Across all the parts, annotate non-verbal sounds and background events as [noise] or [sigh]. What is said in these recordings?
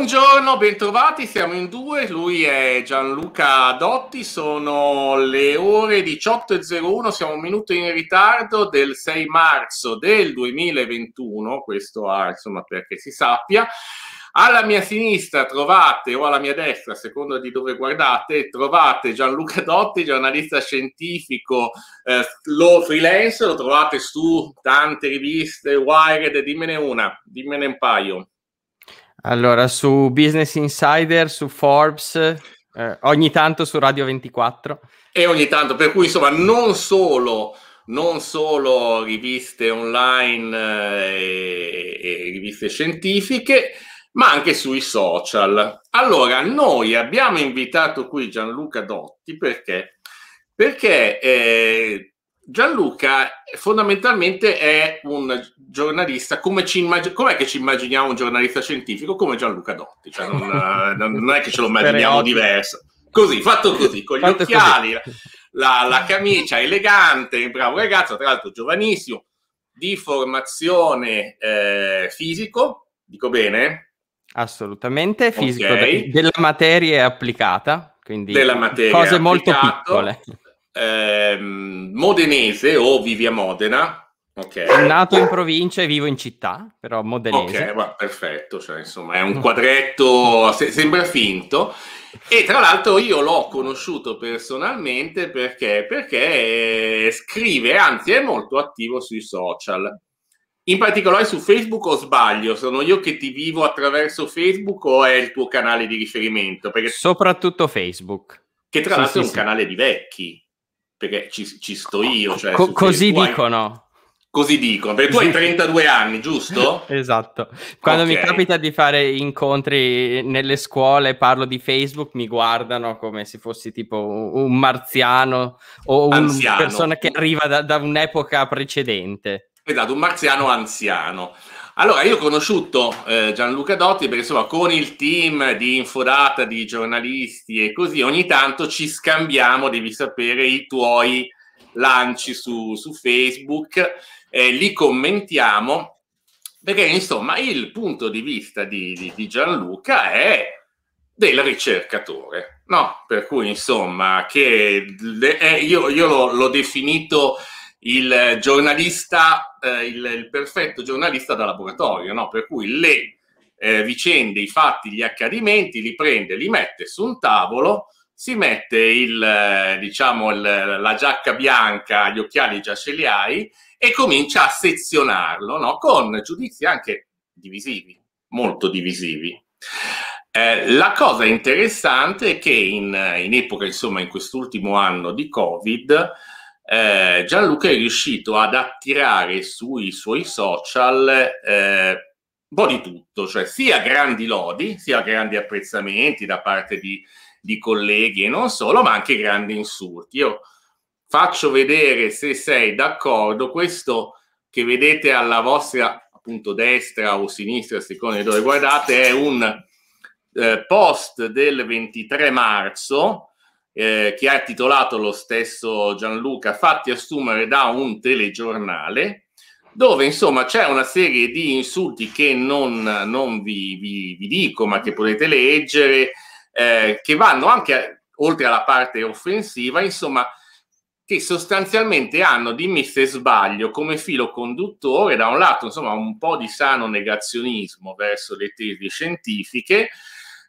Buongiorno, bentrovati, siamo in due, lui è Gianluca Dotti, sono le ore 18.01, siamo un minuto in ritardo del 6 marzo del 2021, questo ha, insomma perché si sappia. Alla mia sinistra trovate, o alla mia destra, a seconda di dove guardate, trovate Gianluca Dotti, giornalista scientifico eh, lo freelance, lo trovate su tante riviste, Wired, dimmene una, dimmene un paio. Allora, su Business Insider, su Forbes, eh, ogni tanto su Radio 24. E ogni tanto, per cui insomma non solo, non solo riviste online eh, e, e riviste scientifiche, ma anche sui social. Allora, noi abbiamo invitato qui Gianluca Dotti perché perché eh, Gianluca fondamentalmente è un giornalista, come ci immag- com'è che ci immaginiamo un giornalista scientifico? Come Gianluca Dotti, cioè non, eh, non, è che ce lo immaginiamo diverso. Così, fatto così, con gli fatto occhiali, la, la, camicia elegante, bravo ragazzo, tra l'altro giovanissimo, di formazione eh, fisico, dico bene? Assolutamente, fisico, okay. della materia applicata, quindi della materia cose molto piccole ehm, modenese o vivi a Modena. Ok. Nato in provincia e vivo in città, però modenese. Ok, va, perfetto, cioè, insomma è un quadretto, se, sembra finto. E tra l'altro io l'ho conosciuto personalmente perché, perché eh, scrive, anzi è molto attivo sui social. In particolare su Facebook o sbaglio? Sono io che ti vivo attraverso Facebook o è il tuo canale di riferimento? Perché... Soprattutto Facebook. Che tra l'altro sì, è un sì. canale di vecchi perché ci, ci sto io. Cioè, Co- così dicono. Hai... Così dicono, perché tu hai 32 anni, giusto? [laughs] esatto. Quando okay. mi capita di fare incontri nelle scuole, parlo di Facebook, mi guardano come se fossi tipo un marziano o una persona che arriva da, da un'epoca precedente. Esatto, un marziano anziano. Allora, io ho conosciuto eh, Gianluca Dotti perché insomma con il team di Infodata, di giornalisti e così, ogni tanto ci scambiamo, devi sapere, i tuoi lanci su, su Facebook, eh, li commentiamo, perché insomma il punto di vista di, di, di Gianluca è del ricercatore, no? Per cui insomma, che eh, io, io l'ho, l'ho definito il giornalista, eh, il, il, perfetto giornalista da laboratorio, no? per cui le eh, vicende, i fatti, gli accadimenti li prende, li mette su un tavolo, si mette il, eh, diciamo, il, la giacca bianca, gli occhiali già ce li hai e comincia a sezionarlo no? con giudizi anche divisivi, molto divisivi. Eh, la cosa interessante è che in, in epoca, insomma, in quest'ultimo anno di Covid, eh, Gianluca è riuscito ad attirare sui suoi social eh, un po' di tutto, cioè sia grandi lodi, sia grandi apprezzamenti da parte di, di colleghi e non solo, ma anche grandi insulti. Io faccio vedere se sei d'accordo questo che vedete alla vostra appunto destra o sinistra, secondo seconda di dove guardate, è un eh, post del 23 marzo eh, che ha titolato lo stesso Gianluca Fatti assumere da un telegiornale, dove insomma c'è una serie di insulti che non, non vi, vi, vi, dico, ma che potete leggere, eh, che vanno anche oltre alla parte offensiva, insomma, che sostanzialmente hanno di messa e sbaglio come filo conduttore, da un lato, insomma, un po' di sano negazionismo verso le tesi scientifiche,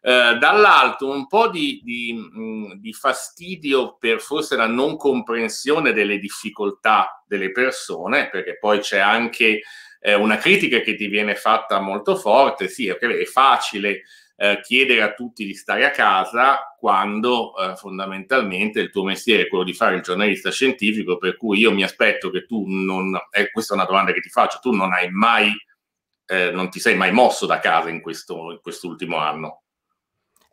eh, dall'alto un po' di, di, mh, mm, di fastidio per forse la non comprensione delle difficoltà delle persone, perché poi c'è anche eh, una critica che ti viene fatta molto forte, sì, è facile eh, chiedere a tutti di stare a casa quando eh, fondamentalmente il tuo mestiere è quello di fare il giornalista scientifico, per cui io mi aspetto che tu non, eh, questa è una domanda che ti faccio, tu non hai mai, eh, non ti sei mai mosso da casa in, questo, in quest'ultimo anno.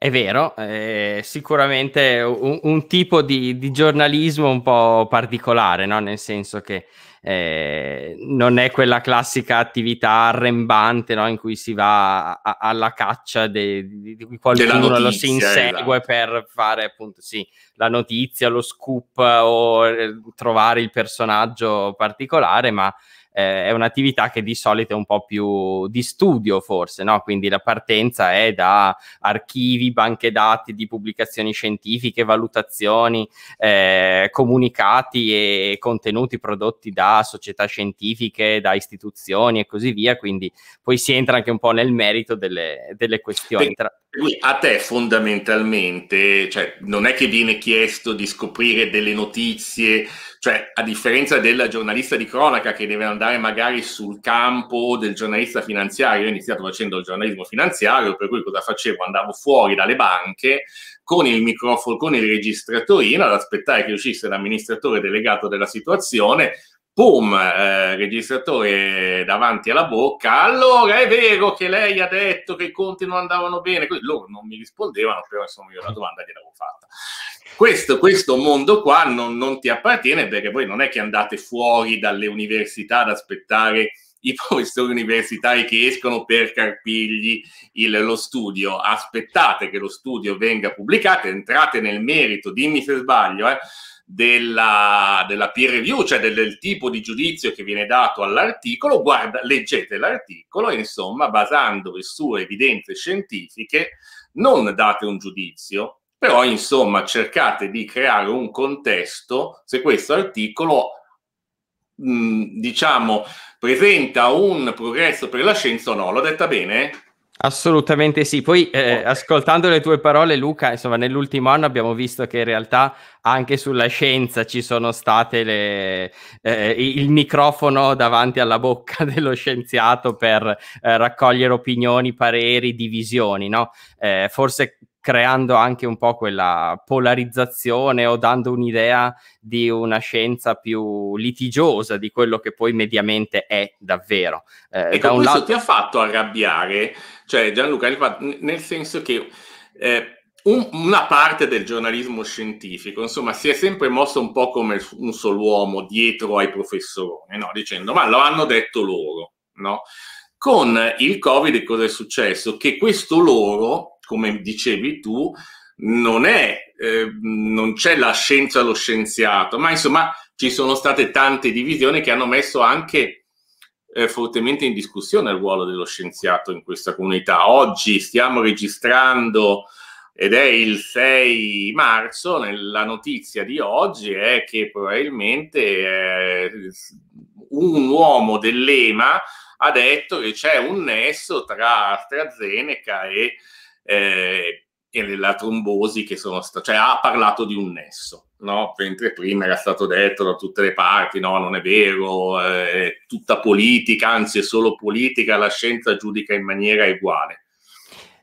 È vero, è eh, sicuramente un, un tipo di, di, giornalismo un po' particolare, no? nel senso che eh, non è quella classica attività arrembante no? in cui si va a, a, alla caccia di, di qualcuno, notizia, lo si insegue esatto. per fare appunto sì, la notizia, lo scoop eh, o eh, trovare il personaggio particolare, ma eh, è un'attività che di solito è un po' più di studio forse, no? quindi la partenza è da archivi, banche dati di pubblicazioni scientifiche, valutazioni, eh, comunicati e contenuti prodotti da società scientifiche, da istituzioni e così via, quindi poi si entra anche un po' nel merito delle, delle questioni. Tra- lui a te fondamentalmente, cioè, non è che viene chiesto di scoprire delle notizie, cioè, a differenza della giornalista di cronaca che deve andare magari sul campo del giornalista finanziario, io ho iniziato facendo il giornalismo finanziario, per cui cosa facevo? Andavo fuori dalle banche con il microfono, con il registratorino ad aspettare che uscisse l'amministratore delegato della situazione boom, eh, registratore davanti alla bocca, allora è vero che lei ha detto che i conti non andavano bene, Quindi loro non mi rispondevano, però insomma io la domanda gliel'avevo fatta. Questo, questo mondo qua non, non, ti appartiene perché voi non è che andate fuori dalle università ad aspettare i [laughs] professori universitari che escono per carpigli il, lo studio, aspettate che lo studio venga pubblicato, entrate nel merito, dimmi se sbaglio, eh, della, della peer review, cioè del, del, tipo di giudizio che viene dato all'articolo, guarda, leggete l'articolo e insomma, basandovi su evidenze scientifiche, non date un giudizio, però insomma cercate di creare un contesto se questo articolo mh, diciamo presenta un progresso per la scienza o no l'ho detta bene Assolutamente sì. Poi eh, okay. ascoltando le tue parole, Luca, insomma, nell'ultimo anno abbiamo visto che in realtà anche sulla scienza ci sono state le, eh, il microfono davanti alla bocca [laughs] dello scienziato per eh, raccogliere opinioni, pareri, divisioni. No? Eh, forse creando anche un po' quella polarizzazione o dando un'idea di una scienza più litigiosa di quello che poi mediamente è davvero. Eh, ecco, da questo lato... ti ha fatto arrabbiare, cioè Gianluca, nel senso che... Eh, una parte del giornalismo scientifico, insomma, si è sempre mosso un po' come un solo uomo dietro ai professori, no? dicendo ma lo hanno detto loro. No? Con il Covid cosa è successo? Che questo loro come dicevi tu, non, è, eh, non c'è la scienza allo scienziato, ma insomma ci sono state tante divisioni che hanno messo anche eh, fortemente in discussione il ruolo dello scienziato in questa comunità. Oggi stiamo registrando, ed è il 6 marzo, la notizia di oggi è che probabilmente eh, un uomo dell'EMA ha detto che c'è un nesso tra AstraZeneca e eh, e la trombosi che sono state, cioè ha parlato di un nesso, no? mentre prima era stato detto da tutte le parti, no, non è vero, eh, è tutta politica, anzi è solo politica, la scienza giudica in maniera uguale.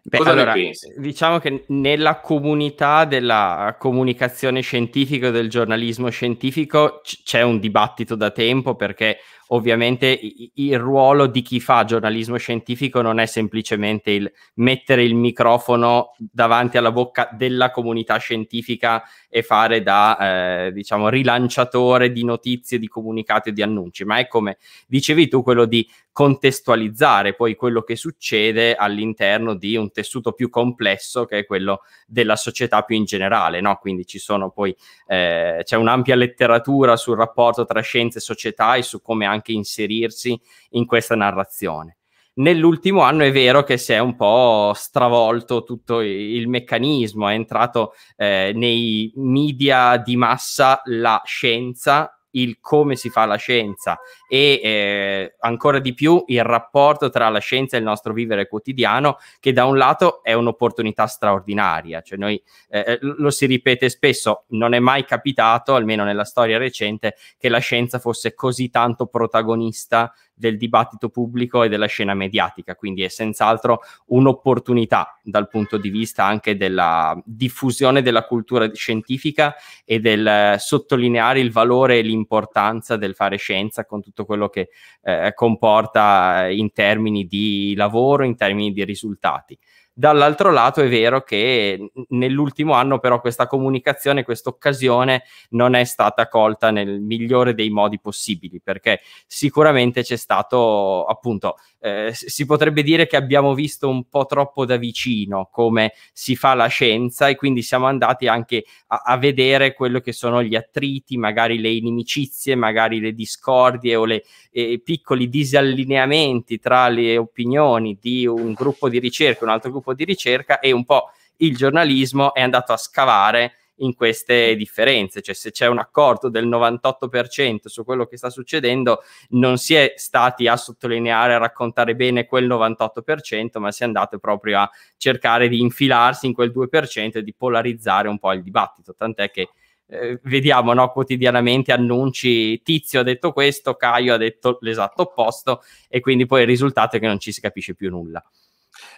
Beh, Cosa allora, ne pensi? Diciamo che nella comunità della comunicazione scientifica, del giornalismo scientifico, c- c'è un dibattito da tempo perché ovviamente il ruolo di chi fa giornalismo scientifico non è semplicemente il mettere il microfono davanti alla bocca della comunità scientifica e fare da, eh, diciamo, rilanciatore di notizie, di comunicati e di annunci, ma è come dicevi tu quello di contestualizzare poi quello che succede all'interno di un tessuto più complesso che è quello della società più in generale, no? Quindi ci sono poi, eh, c'è un'ampia letteratura sul rapporto tra scienza e società e su come anche anche inserirsi in questa narrazione. Nell'ultimo anno è vero che si è un po' stravolto tutto il meccanismo, è entrato eh, nei media di massa la scienza il come si fa la scienza e eh, ancora di più il rapporto tra la scienza e il nostro vivere quotidiano, che da un lato è un'opportunità straordinaria, cioè noi eh, eh lo si ripete spesso, non è mai capitato, almeno nella storia recente, che la scienza fosse così tanto protagonista del dibattito pubblico e della scena mediatica, quindi è senz'altro un'opportunità dal punto di vista anche della diffusione della cultura scientifica e del eh, sottolineare il valore e l'importanza del fare scienza con tutto quello che eh, comporta eh, in termini di lavoro, in termini di risultati. Dall'altro lato è vero che nell'ultimo anno però questa comunicazione, questa occasione non è stata colta nel migliore dei modi possibili, perché sicuramente c'è stato appunto eh, si potrebbe dire che abbiamo visto un po' troppo da vicino come si fa la scienza e quindi siamo andati anche a, a vedere quello che sono gli attriti, magari le inimicizie, magari le discordie o i eh, piccoli disallineamenti tra le opinioni di un gruppo di ricerca, un altro gruppo di ricerca e un po' il giornalismo è andato a scavare in queste differenze, cioè se c'è un accordo del 98% su quello che sta succedendo, non si è stati a sottolineare, a raccontare bene quel 98%, ma si è andato proprio a cercare di infilarsi in quel 2% e di polarizzare un po' il dibattito, tant'è che eh, vediamo no, quotidianamente annunci Tizio ha detto questo, Caio ha detto l'esatto opposto e quindi poi il risultato è che non ci si capisce più nulla.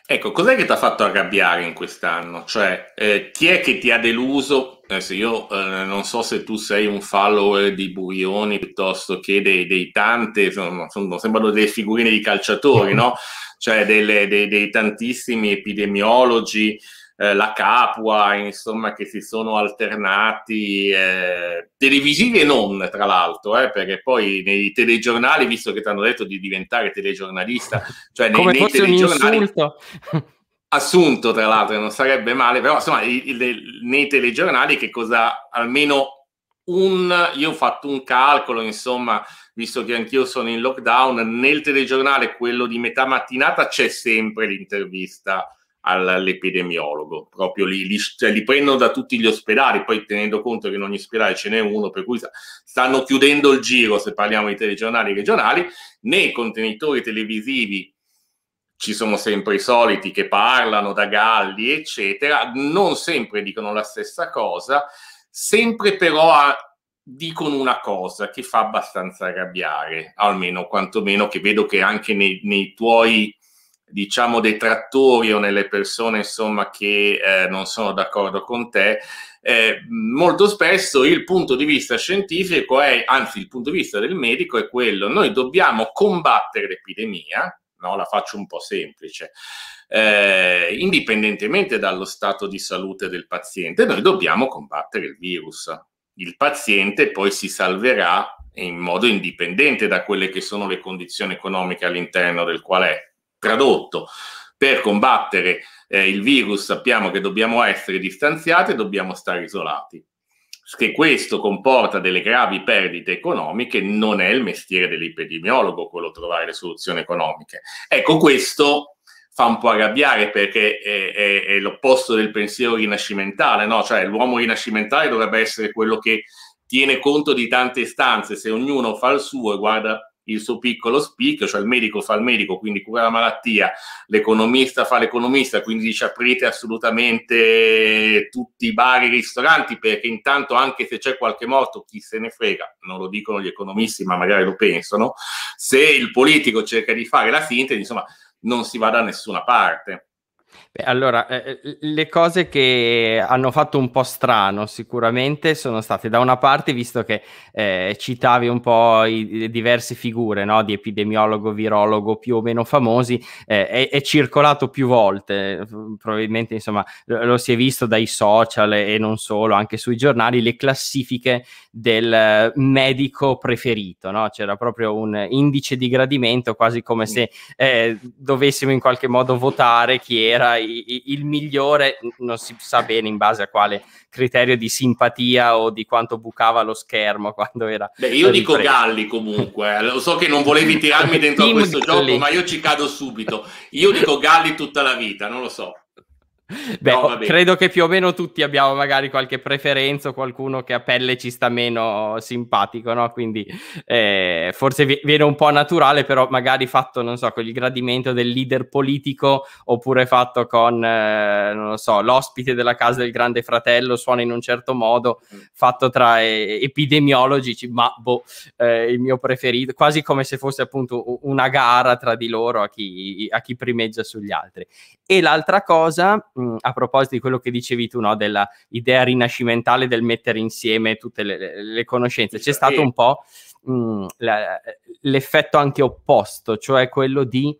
Ecco, cos'è che ti ha fatto arrabbiare in quest'anno? Cioè, eh, chi è che ti ha deluso? Adesso eh, io eh, non so se tu sei un follower di Burioni piuttosto che dei, dei tante, sembrano delle figurine di calciatori, no? Cioè, delle, dei, dei tantissimi epidemiologi eh, la Capua, insomma, che si sono alternati, eh, televisivi e non, tra l'altro, eh, perché poi nei telegiornali, visto che ti hanno detto di diventare telegiornalista, cioè nei, Come nei telegiornali... Assunto, tra l'altro, non sarebbe male, però insomma, i, i, nei telegiornali che cosa almeno un, io ho fatto un calcolo, insomma, visto che anch'io sono in lockdown, nel telegiornale, quello di metà mattinata, c'è sempre l'intervista all'epidemiologo, proprio li, li, cioè, li, prendono da tutti gli ospedali, poi tenendo conto che in ogni ospedale ce n'è uno, per cui stanno chiudendo il giro se parliamo di telegiornali regionali, nei contenitori televisivi ci sono sempre i soliti che parlano da galli, eccetera, non sempre dicono la stessa cosa, sempre però ah, dicono una cosa che fa abbastanza arrabbiare, almeno quantomeno che vedo che anche nei, nei tuoi diciamo, detrattori o nelle persone insomma, che eh, non sono d'accordo con te, eh, molto spesso il punto di vista scientifico è, anzi il punto di vista del medico è quello, noi dobbiamo combattere l'epidemia, no? la faccio un po' semplice, eh, indipendentemente dallo stato di salute del paziente, noi dobbiamo combattere il virus. Il paziente poi si salverà in modo indipendente da quelle che sono le condizioni economiche all'interno del quale è. Tradotto, per combattere eh, il virus sappiamo che dobbiamo essere distanziati e dobbiamo stare isolati. Che questo comporta delle gravi perdite economiche non è il mestiere dell'epidemiologo quello trovare le soluzioni economiche. Ecco, questo fa un po' arrabbiare perché è, è, è l'opposto del pensiero rinascimentale, no? Cioè l'uomo rinascimentale dovrebbe essere quello che tiene conto di tante istanze, se ognuno fa il suo e guarda il suo piccolo spicchio, cioè il medico fa il medico, quindi cura la malattia, l'economista fa l'economista, quindi dice aprite assolutamente tutti i bar e i ristoranti perché intanto anche se c'è qualche morto chi se ne frega, non lo dicono gli economisti ma magari lo pensano, se il politico cerca di fare la sintesi insomma non si va da nessuna parte. Eh, allora, eh, eh le cose che hanno fatto un po' strano sicuramente sono state da una parte, visto che eh, citavi un po' i, le diverse figure no? di epidemiologo, virologo più o meno famosi, eh, è, è, circolato più volte, eh, probabilmente insomma lo si è visto dai social e non solo, anche sui giornali, le classifiche del medico preferito, no? c'era proprio un indice di gradimento, quasi come se dovessimo in qualche modo votare chi era il migliore, non si sa bene in base a quale criterio di simpatia o di quanto bucava lo schermo [laughs] quando era. Beh, io dico ripresa. Galli comunque, eh. lo so che non volevi tirarmi [laughs] dentro a questo Galli. gioco, ma io ci cado subito. Io dico Galli tutta la vita, non lo so. [laughs] Beh, no, credo che più o meno tutti abbiamo magari qualche preferenza o qualcuno che a pelle ci sta meno simpatico, no? Quindi eh, forse vi- viene un po' naturale, però magari fatto, non so, con il gradimento del leader politico oppure fatto con, eh, non lo so, l'ospite della casa del grande fratello suona in un certo modo, mm. fatto tra eh, epidemiologi, ma boh, eh, il mio preferito, quasi come se fosse appunto una gara tra di loro a chi, a chi primeggia sugli altri. E l'altra cosa mh, a proposito di quello che dicevi tu, no, idea rinascimentale del mettere insieme tutte le, le conoscenze, c'è stato un po' mh, la, l'effetto anche opposto, cioè quello di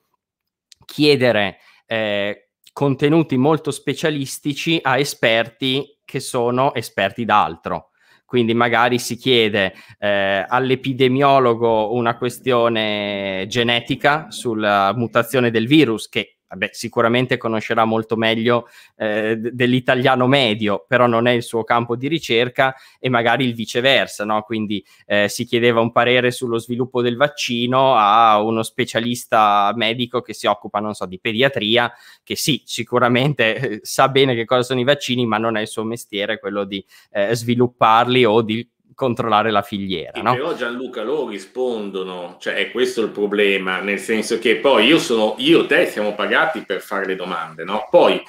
chiedere eh, contenuti molto specialistici a esperti che sono esperti d'altro. Quindi magari si chiede eh, all'epidemiologo una questione genetica sulla mutazione del virus che vabbè, sicuramente conoscerà molto meglio eh, dell'italiano medio, però non è il suo campo di ricerca e magari il viceversa, no? quindi eh, si chiedeva un parere sullo sviluppo del vaccino a uno specialista medico che si occupa, non so, di pediatria, che sì, sicuramente eh, sa bene che cosa sono i vaccini, ma non è il suo mestiere quello di eh, svilupparli o di controllare la filiera. No? Però Gianluca loro rispondono, cioè è questo il problema, nel senso che poi io, sono, io e te siamo pagati per fare le domande, no? Poi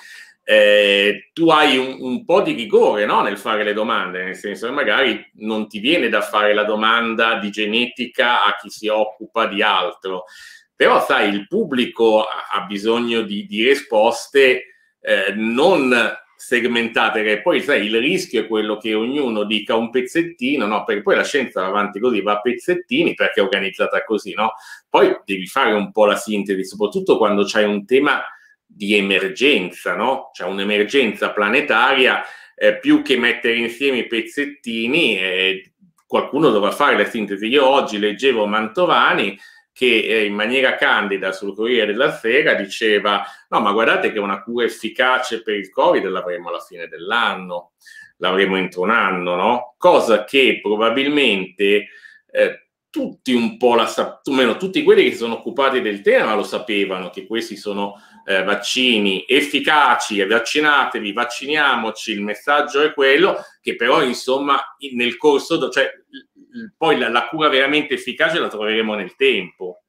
eh, tu hai un, un, po' di rigore no? nel fare le domande, nel senso che magari non ti viene da fare la domanda di genetica a chi si occupa di altro, però sai, il pubblico ha bisogno di, di risposte eh, non segmentate, che poi sai, il rischio è quello che ognuno dica un pezzettino, no? Perché poi la scienza va avanti così, va a pezzettini perché è organizzata così, no? Poi devi fare un po' la sintesi, soprattutto quando c'è un tema di emergenza, no? C'è un'emergenza planetaria, eh, più che mettere insieme i pezzettini, eh, qualcuno dovrà fare la sintesi. Io oggi leggevo Mantovani che eh, in maniera candida sul Corriere della Sera diceva no ma guardate che una cura efficace per il Covid l'avremo alla fine dell'anno, l'avremo entro un anno, no? Cosa che probabilmente eh, tutti un po' la sapevano, tutti quelli che si sono occupati del tema lo sapevano che questi sono eh, vaccini efficaci, vaccinatevi, vacciniamoci, il messaggio è quello che però insomma nel corso, cioè poi la, la, cura veramente efficace la troveremo nel tempo.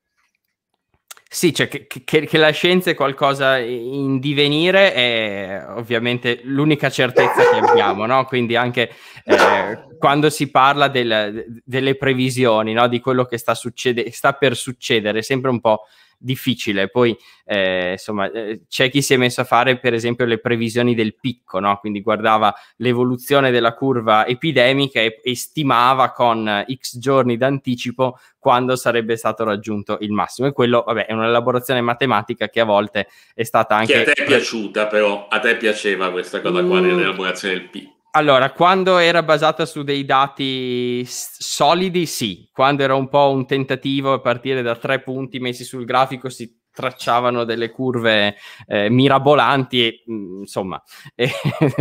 Sì, cioè che, che, che la scienza è qualcosa in divenire è ovviamente l'unica certezza che abbiamo, no? Quindi anche eh, quando si parla del, delle previsioni, no? Di quello che sta, succede, sta per succedere, sempre un po' difficile. Poi, eh, insomma, eh, c'è chi si è messo a fare, per esempio, le previsioni del picco, no? quindi guardava l'evoluzione della curva epidemica e, e stimava con x giorni d'anticipo quando sarebbe stato raggiunto il massimo. E quello, vabbè, è un'elaborazione matematica che a volte è stata anche... Che a te è piaciuta, però, a te piaceva questa cosa qua mm. dell'elaborazione del picco. Allora, quando era basata su dei dati solidi, sì. Quando era un po' un tentativo a partire da tre punti messi sul grafico, si tracciavano delle curve eh, mirabolanti e mm, insomma [laughs] e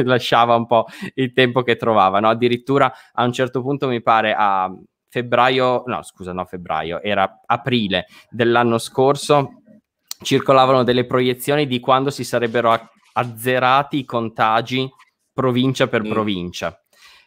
lasciava un po' il tempo che trovavano. Addirittura a un certo punto mi pare a febbraio, no scusa, no febbraio, era aprile dell'anno scorso, circolavano delle proiezioni di quando si sarebbero azzerati i contagi provincia per mm. provincia,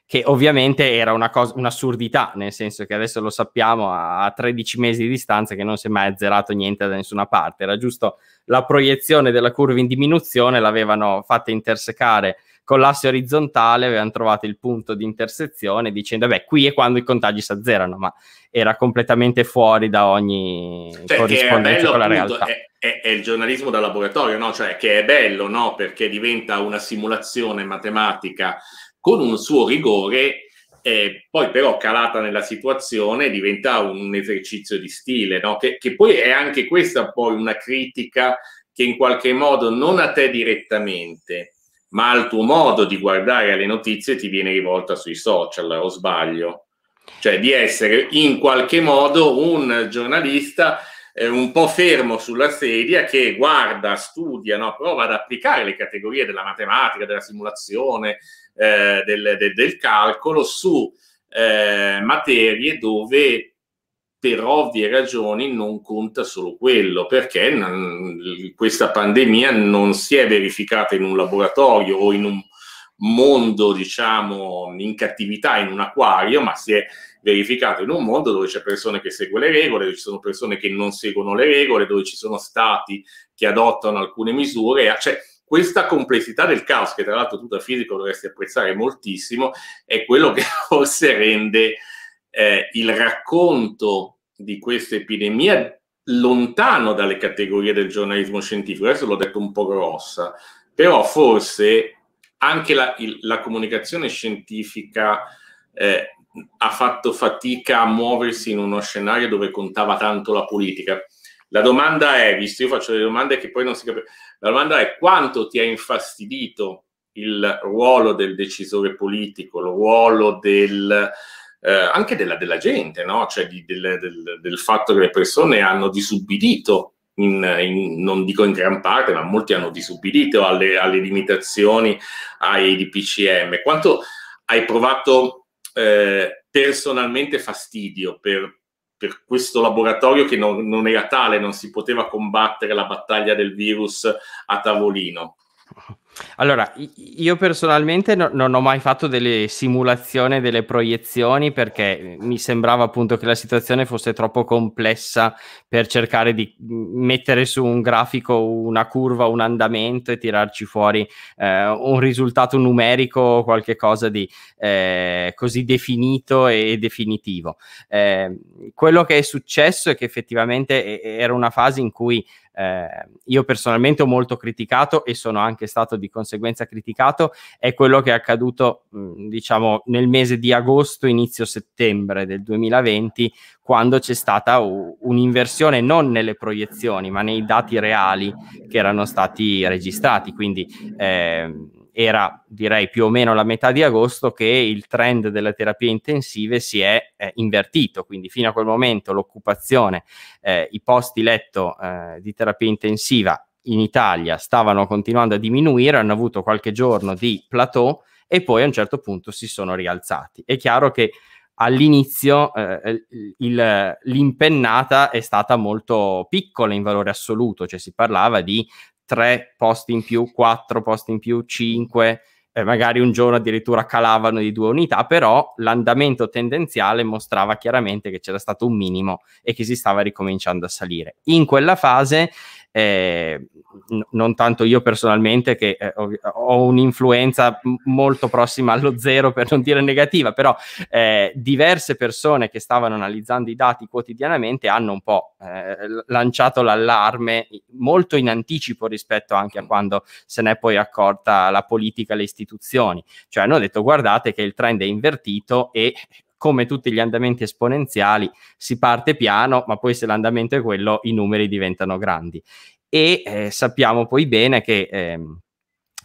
che ovviamente era una cosa, un'assurdità, nel senso che adesso lo sappiamo a, a 13 mesi di distanza che non si è mai azzerato niente da nessuna parte, era giusto la proiezione della curva in diminuzione, l'avevano fatta intersecare con l'asse orizzontale avevano trovato il punto di intersezione dicendo, beh, qui è quando i contagi si azzerano, ma era completamente fuori da ogni cioè, corrispondenza con la appunto, realtà. È, è, è, il giornalismo da laboratorio, no? Cioè, che è bello, no? Perché diventa una simulazione matematica con un suo rigore eh, poi però calata nella situazione diventa un esercizio di stile, no? che, che, poi è anche questa poi una critica che in qualche modo non a te direttamente, ma il tuo modo di guardare le notizie ti viene rivolta sui social, o sbaglio? Cioè di essere in qualche modo un giornalista eh, un po' fermo sulla sedia che guarda, studia, no? prova ad applicare le categorie della matematica, della simulazione, eh, del, de, del, calcolo su eh, materie dove per ovvie ragioni non conta solo quello, perché questa pandemia non si è verificata in un laboratorio o in un mondo, diciamo, in cattività, in un acquario, ma si è verificata in un mondo dove c'è persone che seguono le regole, dove ci sono persone che non seguono le regole, dove ci sono stati che adottano alcune misure, eh, cioè questa complessità del caos, che tra l'altro tu da fisico dovresti apprezzare moltissimo, è quello che [laughs] forse rende eh, il racconto di questa epidemia lontano dalle categorie del giornalismo scientifico, adesso l'ho detto un po' grossa, però forse anche la, il, la comunicazione scientifica eh, ha fatto fatica a muoversi in uno scenario dove contava tanto la politica. La domanda è, visto io faccio delle domande che poi non si capisce, la domanda è quanto ti ha infastidito il ruolo del decisore politico, il ruolo del, eh, anche della, della, gente, no? cioè di, del, del, del, fatto che le persone hanno disubbidito, in, in, non dico in gran parte, ma molti hanno disubbidito alle, alle limitazioni, ai DPCM. Quanto hai provato eh, personalmente fastidio per, per questo laboratorio che non, non, era tale, non si poteva combattere la battaglia del virus a tavolino? Allora, io personalmente no, non ho mai fatto delle simulazioni, delle proiezioni perché mi sembrava appunto che la situazione fosse troppo complessa per cercare di mettere su un grafico una curva, un andamento e tirarci fuori eh, un risultato numerico o qualche cosa di eh, così definito e definitivo. Eh, quello che è successo è che effettivamente eh, era una fase in cui eh, io personalmente ho molto criticato e sono anche stato di conseguenza criticato, è quello che è accaduto, mh, mm, diciamo, nel mese di agosto, inizio settembre del 2020, quando c'è stata un'inversione non nelle proiezioni, ma nei dati reali che erano stati registrati. Quindi eh, era direi più o meno la metà di agosto che il trend delle terapie intensive si è eh, invertito, quindi fino a quel momento l'occupazione, eh, i posti letto eh, di terapia intensiva in Italia stavano continuando a diminuire, hanno avuto qualche giorno di plateau e poi a un certo punto si sono rialzati. È chiaro che all'inizio eh, il, l'impennata è stata molto piccola in valore assoluto, cioè si parlava di 3 posti in più, 4 posti in più, 5, eh, magari un giorno addirittura calavano di due unità, però l'andamento tendenziale mostrava chiaramente che c'era stato un minimo e che si stava ricominciando a salire. In quella fase eh, n- non tanto io personalmente che eh, ho, un'influenza molto prossima allo zero per non dire negativa, però eh, diverse persone che stavano analizzando i dati quotidianamente hanno un po' eh, lanciato l'allarme molto in anticipo rispetto anche a quando se n'è poi accorta la politica le istituzioni, cioè hanno detto guardate che il trend è invertito e come tutti gli andamenti esponenziali, si parte piano, ma poi se l'andamento è quello, i numeri diventano grandi. E eh, sappiamo poi bene che ehm,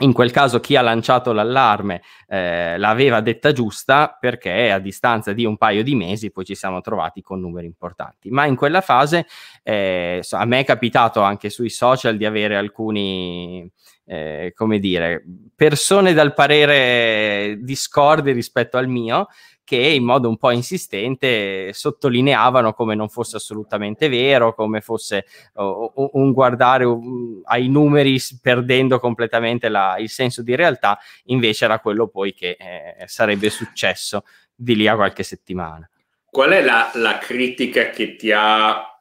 in quel caso chi ha lanciato l'allarme eh, l'aveva detta giusta perché a distanza di un paio di mesi poi ci siamo trovati con numeri importanti. Ma in quella fase eh, a me è capitato anche sui social di avere alcuni, eh, come dire, persone dal parere discordi rispetto al mio che in modo un po' insistente sottolineavano come non fosse assolutamente vero, come fosse oh, un guardare un, ai numeri perdendo completamente la, il senso di realtà, invece era quello poi che eh, sarebbe successo di lì a qualche settimana. Qual è la, la critica che ti ha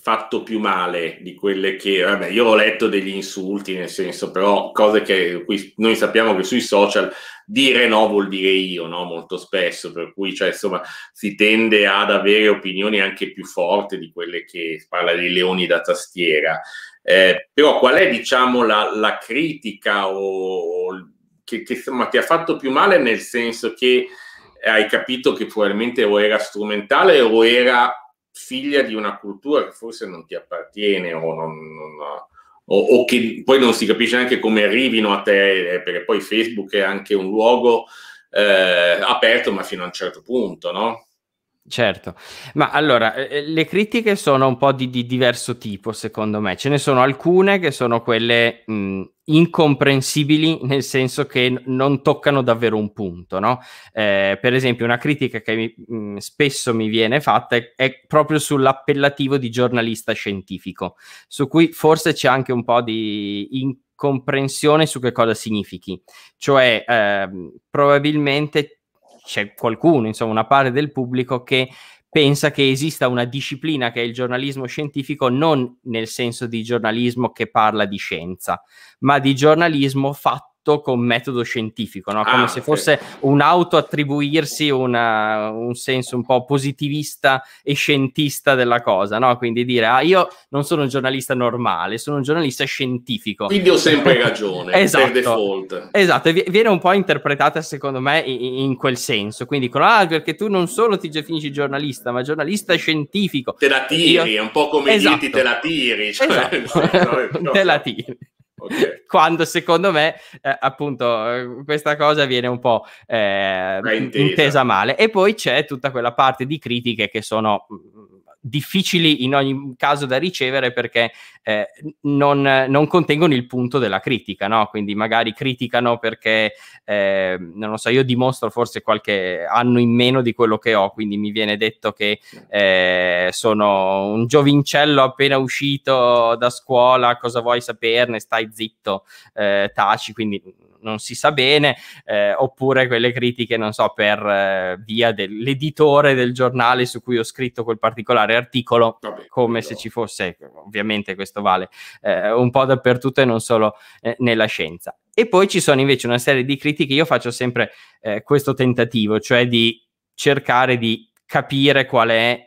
fatto più male di quelle che, vabbè, io ho letto degli insulti, nel senso, però cose che qui, noi sappiamo che sui social dire no vuol dire io, no? Molto spesso, per cui, cioè, insomma, si tende ad avere opinioni anche più forti di quelle che parla di leoni da tastiera. Eh, però qual è, diciamo, la, la critica o, o che, che, insomma, ti ha fatto più male nel senso che hai capito che probabilmente o era strumentale o era figlia di una cultura che forse non ti appartiene o, non, non, o, o che poi non si capisce neanche come arrivino a te, eh, perché poi Facebook è anche un luogo eh, aperto ma fino a un certo punto, no? Certo, ma allora eh, eh, le critiche sono un po' di, di, diverso tipo, secondo me. Ce ne sono alcune che sono quelle mh, incomprensibili, [laughs] nel senso che n- non toccano davvero un punto, no? Eh, per esempio, una critica che mi, mh, spesso mi viene fatta è, è, proprio sull'appellativo di giornalista scientifico, su cui forse c'è anche un po' di incomprensione su che cosa significhi. Cioè, eh, probabilmente c'è qualcuno, insomma una parte del pubblico che pensa che esista una disciplina che è il giornalismo scientifico non nel senso di giornalismo che parla di scienza, ma di giornalismo fatto fatto con metodo scientifico, no? come ah, se fosse sì. un'auto attribuirsi una, un senso un po' positivista e scientista della cosa, no? quindi dire ah, io non sono un giornalista normale, sono un giornalista scientifico. Quindi ho sempre [laughs] ragione, esatto, per default. Esatto, e viene un po' interpretata secondo me in, quel senso, quindi dicono ah perché tu non solo ti definisci giornalista, ma giornalista scientifico. Te la tiri, io... è un po' come esatto. dirti te la tiri. Cioè, esatto. [laughs] no, no, [laughs] te la tiri. Okay. [laughs] Quando secondo me eh, appunto eh, questa cosa viene un po' eh, intesa. intesa male e poi c'è tutta quella parte di critiche che sono mm, difficili in ogni caso da ricevere perché eh, non, non, contengono il punto della critica, no? quindi magari criticano perché, eh, non lo so, io dimostro forse qualche anno in meno di quello che ho, quindi mi viene detto che eh, sono un giovincello appena uscito da scuola, cosa vuoi saperne, stai zitto, eh, taci, quindi non si sa bene, eh, oppure quelle critiche, non so, per eh, via dell'editore del giornale su cui ho scritto quel particolare articolo, Vabbè, come no. se ci fosse, ovviamente questo vale eh, un po' dappertutto e non solo eh, nella scienza. E poi ci sono invece una serie di critiche, io faccio sempre eh, questo tentativo, cioè di cercare di capire qual è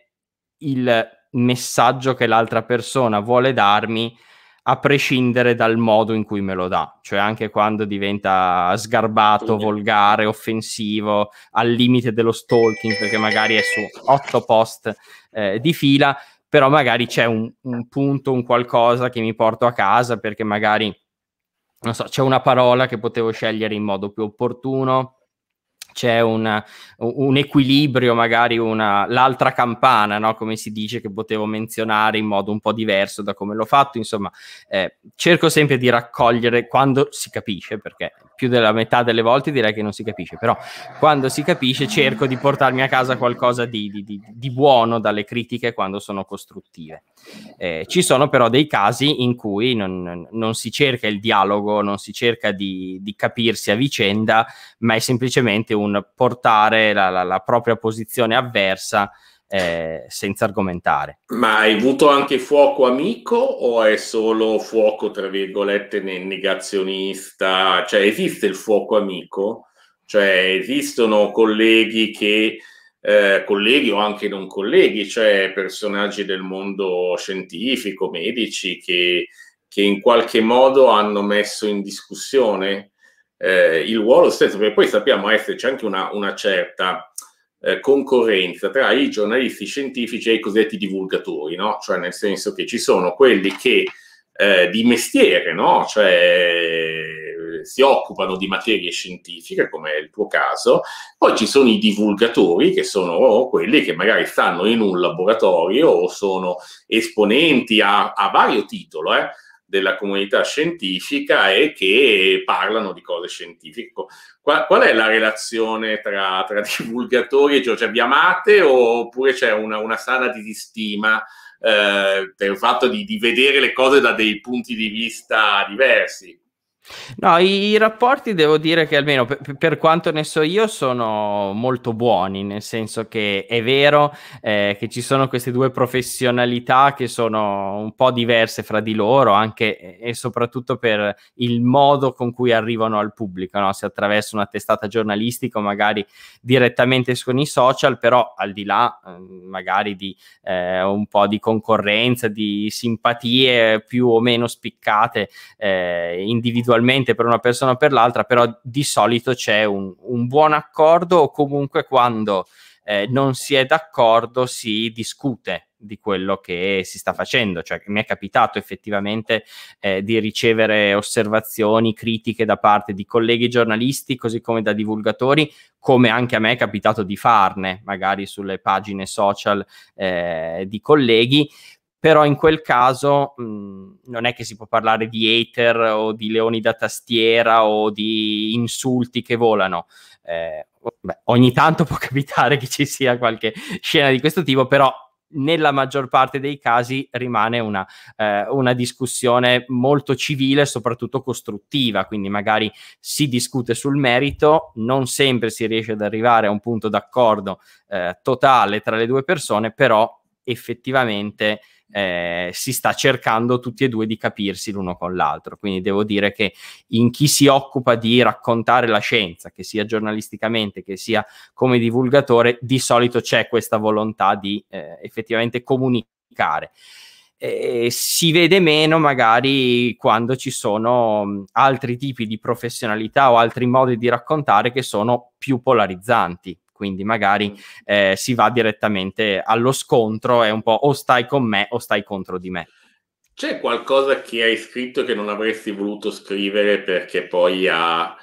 il messaggio che l'altra persona vuole darmi a prescindere dal modo in cui me lo dà, cioè anche quando diventa sgarbato, volgare, offensivo, al limite dello stalking, perché magari è su otto post eh, di fila, però magari c'è un, un punto, un qualcosa che mi porto a casa perché magari, non so, c'è una parola che potevo scegliere in modo più opportuno, c'è un, un, equilibrio, magari una, l'altra campana, no? come si dice, che potevo menzionare in modo un po' diverso da come l'ho fatto. Insomma, eh, cerco sempre di raccogliere quando si capisce, perché più della metà delle volte direi che non si capisce, però quando si capisce cerco di portarmi a casa qualcosa di, di, di, di buono dalle critiche quando sono costruttive. Eh, ci sono però dei casi in cui non, non, si cerca il dialogo, non si cerca di, capirsi a vicenda, ma è semplicemente un portare la, la, la propria posizione avversa eh, senza argomentare. Ma hai avuto anche fuoco amico o è solo fuoco, tra virgolette, negazionista? Cioè esiste il fuoco amico? Cioè esistono colleghi che... Eh, colleghi o anche non colleghi, cioè personaggi del mondo scientifico, medici, che, che in qualche modo hanno messo in discussione eh, il ruolo stesso, perché poi sappiamo esserci anche una, una certa eh, concorrenza tra i giornalisti scientifici e i cosiddetti divulgatori, no? cioè nel senso che ci sono quelli che eh, di mestiere, no? cioè si occupano di materie scientifiche, come è il tuo caso, poi ci sono i divulgatori, che sono quelli che magari stanno in un laboratorio o sono esponenti a, a vario titolo, eh? della comunità scientifica e che parlano di cose scientifiche. Qual, qual è la relazione tra, tra [laughs] divulgatori e cioè vi amate oppure c'è una, una sana stima eh, per il fatto di, di vedere le cose da dei punti di vista diversi? No, i, rapporti devo dire che almeno per, per, quanto ne so io sono molto buoni, nel senso che è vero eh, che ci sono queste due professionalità che sono un po' diverse fra di loro, anche e soprattutto per il modo con cui arrivano al pubblico, no? se attraverso una testata giornalistica o magari direttamente con i social, però al di là ehm, magari di eh, un po' di concorrenza, di simpatie più o meno spiccate, eh, individuali individualmente per una persona o per l'altra, però di solito c'è un, un buon accordo o comunque quando eh, non si è d'accordo si discute di quello che si sta facendo. Cioè, mi è capitato effettivamente eh, di ricevere osservazioni, critiche da parte di colleghi giornalisti, così come da divulgatori, come anche a me è capitato di farne, magari sulle pagine social eh, di colleghi però in quel caso mh, non è che si può parlare di hater o di leoni da tastiera o di insulti che volano. Eh, beh, ogni tanto [laughs] può capitare che ci sia qualche scena di questo tipo, però nella maggior parte dei casi rimane una, eh, una, discussione molto civile, soprattutto costruttiva, quindi magari si discute sul merito, non sempre si riesce ad arrivare a un punto d'accordo eh, totale tra le due persone, però effettivamente eh, si sta cercando tutti e due di capirsi l'uno con l'altro. Quindi devo dire che in chi si occupa di raccontare la scienza, che sia giornalisticamente, che sia come divulgatore, di solito c'è questa volontà di eh, effettivamente comunicare. Eh, si vede meno magari quando ci sono mm, altri tipi di professionalità o altri modi di raccontare che sono più polarizzanti, quindi magari eh, si va direttamente allo scontro, è un po' o stai con me o stai contro di me. C'è qualcosa che hai scritto che non avresti voluto scrivere perché poi ha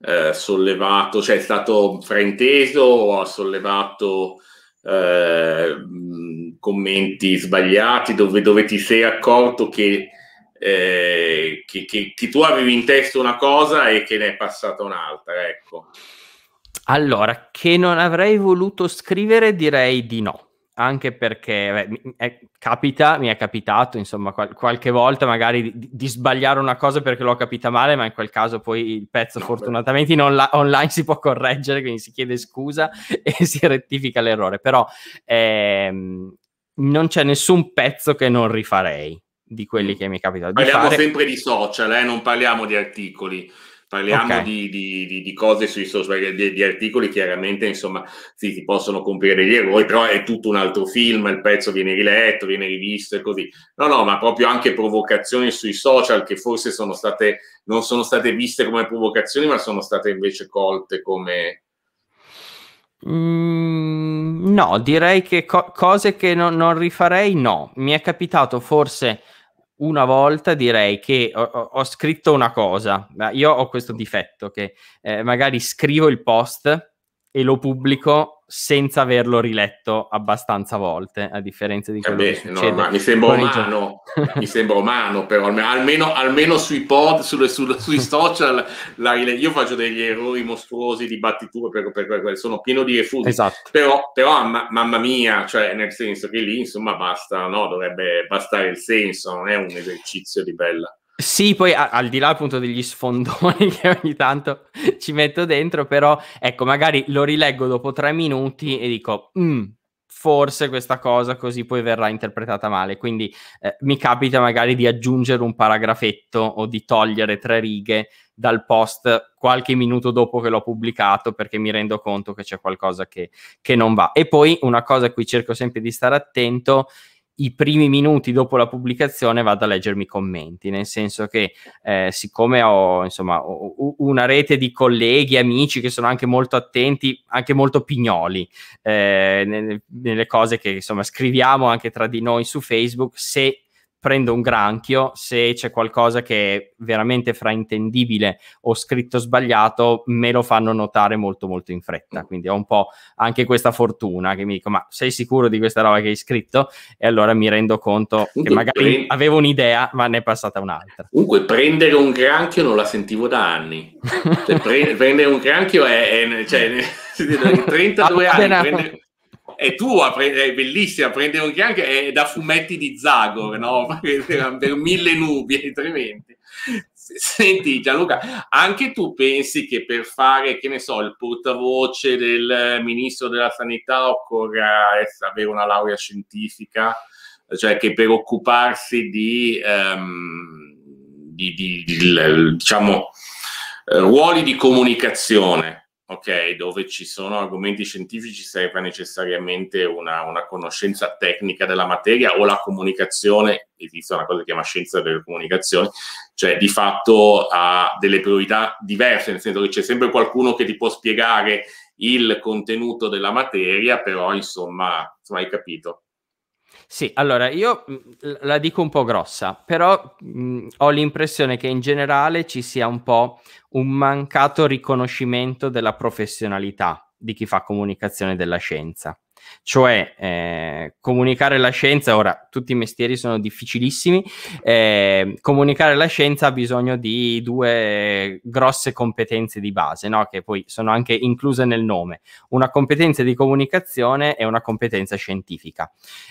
eh, sollevato, cioè è stato frainteso o ha sollevato eh, commenti sbagliati dove, dove, ti sei accorto che, eh, che, che, che tu avevi in testa una cosa e che ne è passata un'altra, ecco. Allora, che non avrei voluto scrivere direi di no, anche perché beh, è, capita, mi è capitato, insomma, qual- qualche volta magari di, di, sbagliare una cosa perché l'ho capita male, ma in quel caso poi il pezzo no, fortunatamente in onla- online si può correggere, quindi si chiede scusa [laughs] e si rettifica l'errore, però ehm, non c'è nessun pezzo che non rifarei di quelli mm. che mi è capitato di parliamo fare. sempre di social, eh? non parliamo di articoli. Parliamo okay. di, di, di, cose sui social, di, di, articoli, chiaramente, insomma, sì, si possono compiere degli errori, però è tutto un altro film, il pezzo viene riletto, viene rivisto e così. No, no, ma proprio anche provocazioni sui social che forse sono state, non sono state viste come provocazioni, ma sono state invece colte come... Mm, no, direi che co- cose che no, non rifarei, no. Mi è capitato forse una volta direi che ho, ho, scritto una cosa, io ho questo difetto che eh, magari scrivo il post e lo pubblico senza averlo riletto abbastanza volte, a differenza di eh quello eh beh, che succede. No, mi sembra umano, mi [laughs] sembra umano, però almeno, almeno sui pod, sulle, su, sui [laughs] social, la, io faccio degli errori mostruosi di battiture, perché sono pieno di refusi. Esatto. Però, però ma, mamma mia, cioè nel senso che lì, insomma, basta, no? dovrebbe bastare il senso, non è un esercizio di bella. Sì, poi a- al di là appunto degli sfondoni [laughs] che ogni tanto ci metto dentro, però ecco, magari lo rileggo dopo tre minuti e dico, mm, forse questa cosa così poi verrà interpretata male. Quindi eh, mi capita magari di aggiungere un paragrafetto o di togliere tre righe dal post qualche minuto dopo che l'ho pubblicato perché mi rendo conto che c'è qualcosa che, che non va. E poi una cosa a cui cerco sempre di stare attento è i primi minuti dopo la pubblicazione vado a leggermi i commenti, nel senso che eh, siccome ho, insomma, ho una rete di colleghi, amici che sono anche molto attenti, anche molto pignoli eh, nelle, nelle, cose che insomma, scriviamo anche tra di noi su Facebook, se prendo un granchio se c'è qualcosa che è veramente fraintendibile o scritto sbagliato me lo fanno notare molto molto in fretta mm. quindi ho un po' anche questa fortuna che mi dico ma sei sicuro di questa roba che hai scritto e allora mi rendo conto Dunque, che magari pre... avevo un'idea ma ne è passata un'altra Comunque prendere un granchio non la sentivo da anni cioè, pre- [laughs] prendere un granchio è, è cioè, 32 [laughs] [laughs] anni prendere è tua, è bellissima, prendere un Chiang è da fumetti di Zagor, no? [laughs] per mille nubi, altrimenti. Senti Gianluca, anche tu pensi che per fare, che ne so, il portavoce del ministro della sanità occorra avere una laurea scientifica? Cioè che per occuparsi di, um, di, di, di diciamo, eh, ruoli di comunicazione ok, dove ci sono argomenti scientifici serve necessariamente una, una, conoscenza tecnica della materia o la comunicazione, esiste una cosa che si chiama scienza delle comunicazioni, cioè di fatto ha delle priorità diverse, nel senso che c'è sempre qualcuno che ti può spiegare il contenuto della materia, però insomma, insomma hai capito. Sì, allora io mm, la dico un po' grossa, però mh, mm, ho l'impressione che in generale ci sia un po' un mancato riconoscimento della professionalità di chi fa comunicazione della scienza cioè eh, comunicare la scienza, ora tutti i mestieri sono difficilissimi, eh, comunicare la scienza ha bisogno di due grosse competenze di base, no? che poi sono anche incluse nel nome, una competenza di comunicazione e una competenza scientifica,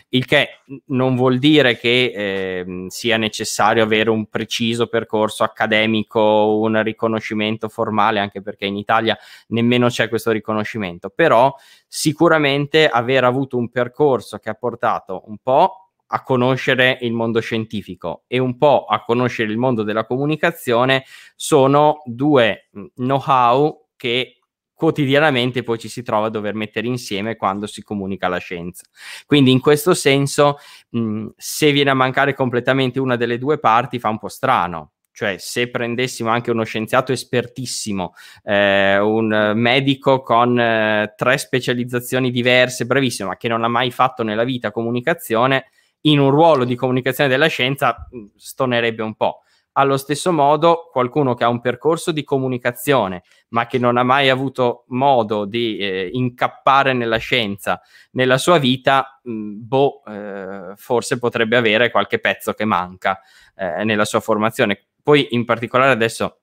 il che non vuol dire che eh, sia necessario avere un preciso percorso accademico, un riconoscimento formale, anche perché in Italia nemmeno c'è questo riconoscimento, però sicuramente aver avuto un percorso che ha portato un po' a conoscere il mondo scientifico e un po' a conoscere il mondo della comunicazione sono due mm, know-how che quotidianamente poi ci si trova a dover mettere insieme quando si comunica la scienza. Quindi in questo senso, mh, mm, se viene a mancare completamente una delle due parti, fa un po' strano, cioè, se prendessimo anche uno scienziato espertissimo, eh, un medico con eh, tre specializzazioni diverse, bravissimo, ma che non ha mai fatto nella vita comunicazione, in un ruolo di comunicazione della scienza mm, stonerebbe un po'. Allo stesso modo, qualcuno che ha un percorso di comunicazione, ma che non ha mai avuto modo di eh, incappare nella scienza nella sua vita, mh, mm, boh, eh, forse potrebbe avere qualche pezzo che manca eh, nella sua formazione. Poi in particolare adesso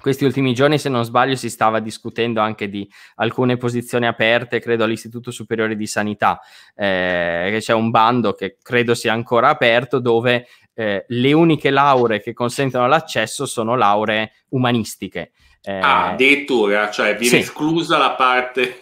questi ultimi giorni, se non sbaglio, si stava discutendo anche di alcune posizioni aperte, credo all'Istituto Superiore di Sanità, eh, che c'è un bando che credo sia ancora aperto dove eh, le uniche lauree che consentono l'accesso sono lauree umanistiche. Ah, eh, ah, addirittura, cioè viene sì. esclusa la parte...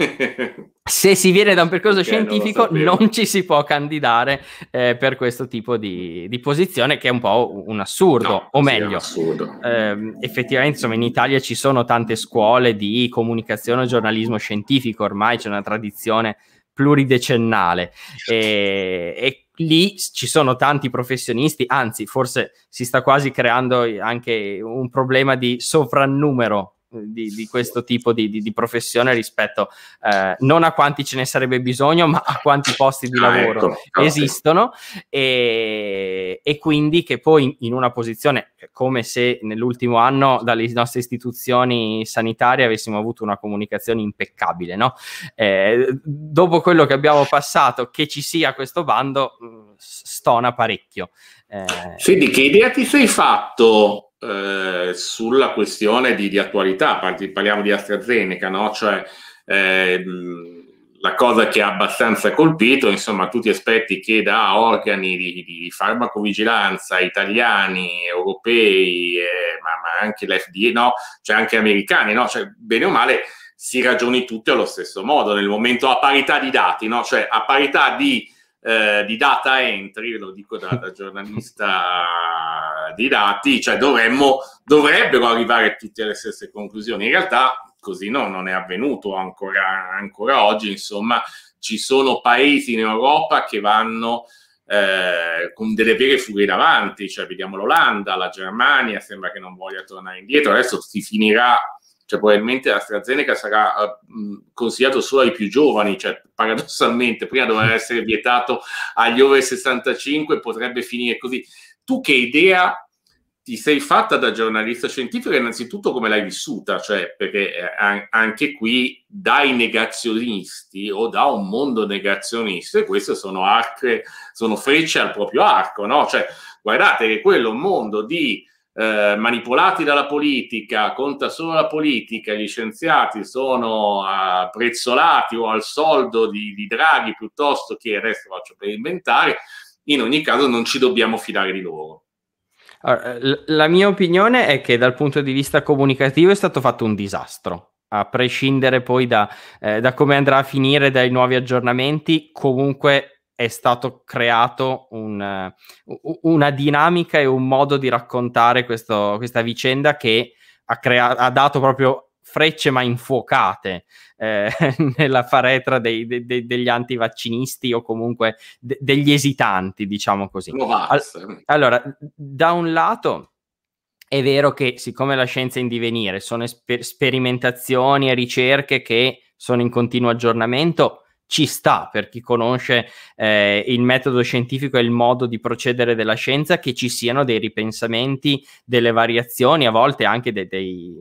[laughs] Se si viene da un percorso okay, scientifico non, non, ci si può candidare eh, per questo tipo di, di, posizione che è un po' un assurdo, no, o meglio, assurdo. Ehm, effettivamente insomma in Italia ci sono tante scuole di comunicazione e giornalismo scientifico, ormai c'è una tradizione pluridecennale certo. e, e lì ci sono tanti professionisti, anzi forse si sta quasi creando anche un problema di sovrannumero di, di questo tipo di, di, di professione rispetto eh, non a quanti ce ne sarebbe bisogno, ma a quanti posti di ah, lavoro ecco, ah, ecco, esistono E, e, quindi che poi in una posizione come se nell'ultimo anno dalle nostre istituzioni sanitarie avessimo avuto una comunicazione impeccabile, no? Eh, dopo quello che abbiamo passato, che ci sia questo bando, mm, stona parecchio. Eh, sì, che idea ti sei fatto eh, sulla questione di, di, attualità, parliamo di AstraZeneca, no? cioè eh, la cosa che ha abbastanza colpito, insomma, tutti aspetti che da organi di, di farmacovigilanza italiani, europei, eh, ma, ma, anche l'FDA, no? cioè anche americani, no? cioè, bene o male si ragioni tutti allo stesso modo, nel momento a parità di dati, no? cioè a parità di eh, di data entry, lo dico da, da giornalista di dati, cioè dovremmo, dovrebbero arrivare tutti alle stesse conclusioni. In realtà così no, non è avvenuto ancora, ancora oggi, insomma ci sono paesi in Europa che vanno... Eh, con delle vere fughe davanti, cioè vediamo l'Olanda, la Germania, sembra che non voglia tornare indietro, adesso si finirà cioè probabilmente AstraZeneca sarà eh, consigliato solo ai più giovani, cioè paradossalmente prima doveva essere vietato agli over 65, potrebbe finire così. Tu che idea ti sei fatta da giornalista scientifica innanzitutto come l'hai vissuta, cioè perché eh, anche qui dai negazionisti o da un mondo negazionista, e queste sono arche, sono frecce al proprio arco, no? Cioè guardate che quello è un mondo di eh, manipolati dalla politica, conta solo la politica, gli scienziati sono prezzolati o al soldo di, di Draghi piuttosto che adesso faccio per inventare, in ogni caso non ci dobbiamo fidare di loro. Eh, la mia opinione è che dal punto di vista comunicativo è stato fatto un disastro a prescindere poi da, eh, da, come andrà a finire dai nuovi aggiornamenti, comunque è stato creato un, eh, una dinamica e un modo di raccontare questo, questa vicenda che ha, crea- ha dato proprio frecce ma infuocate eh, [laughs] nella faretra dei, de, de, degli antivaccinisti o comunque de, degli esitanti, diciamo così. All- allora, da un lato è vero che siccome la scienza è in divenire, sono esper- sperimentazioni e ricerche che sono in continuo aggiornamento, ci sta per chi conosce eh, il metodo scientifico e il modo di procedere della scienza che ci siano dei ripensamenti, delle variazioni, a volte anche dei, dei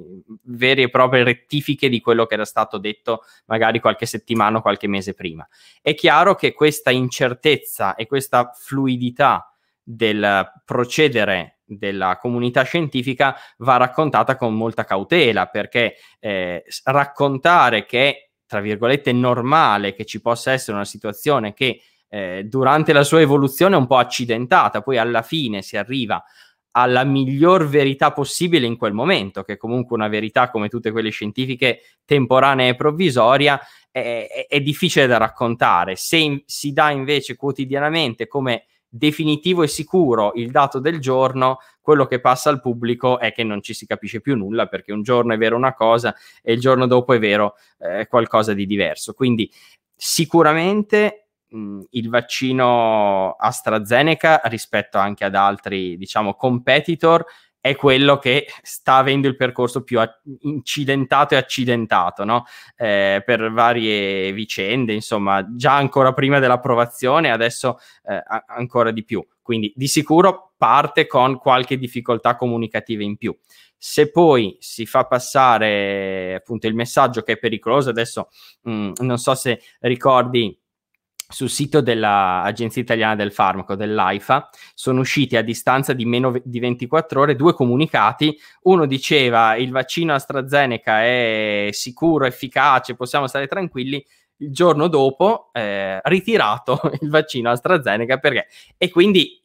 vere e proprie rettifiche di quello che era stato detto magari qualche settimana o qualche mese prima. È chiaro che questa incertezza e questa fluidità del procedere della comunità scientifica va raccontata con molta cautela perché eh, raccontare che tra virgolette, normale che ci possa essere una situazione che eh, durante la sua evoluzione è un po' accidentata, poi alla fine si arriva alla miglior verità possibile in quel momento, che comunque una verità come tutte quelle scientifiche temporanea e provvisoria è, è, è difficile da raccontare. Se in, si dà invece quotidianamente come definitivo e sicuro il dato del giorno, quello che passa al pubblico è che non ci si capisce più nulla perché un giorno è vero una cosa e il giorno dopo è vero eh, qualcosa di diverso. Quindi sicuramente mh, il vaccino AstraZeneca rispetto anche ad altri, diciamo, competitor è quello che sta avendo il percorso più a- incidentato e accidentato, no? eh, per varie vicende, insomma, già ancora prima dell'approvazione, adesso eh, a- ancora di più. Quindi di sicuro parte con qualche difficoltà comunicativa in più. Se poi si fa passare appunto il messaggio che è pericoloso, adesso mh, mm, non so se ricordi sul sito dell'Agenzia Italiana del Farmaco, dell'AIFA, sono usciti a distanza di meno di 24 ore due comunicati. Uno diceva il vaccino AstraZeneca è sicuro, efficace, possiamo stare tranquilli. Il giorno dopo eh, ritirato [laughs] il vaccino AstraZeneca perché... E quindi